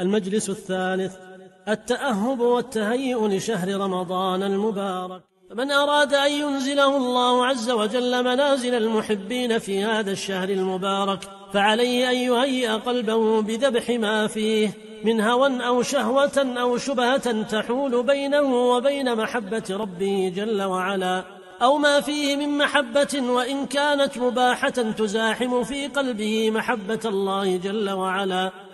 المجلس الثالث التأهب والتهيئ لشهر رمضان المبارك فمن أراد أن ينزله الله عز وجل منازل المحبين في هذا الشهر المبارك فعليه أن يهيئ قلبه بذبح ما فيه من هوى أو شهوة أو شبهة تحول بينه وبين محبة ربه جل وعلا أو ما فيه من محبة وإن كانت مباحة تزاحم في قلبه محبة الله جل وعلا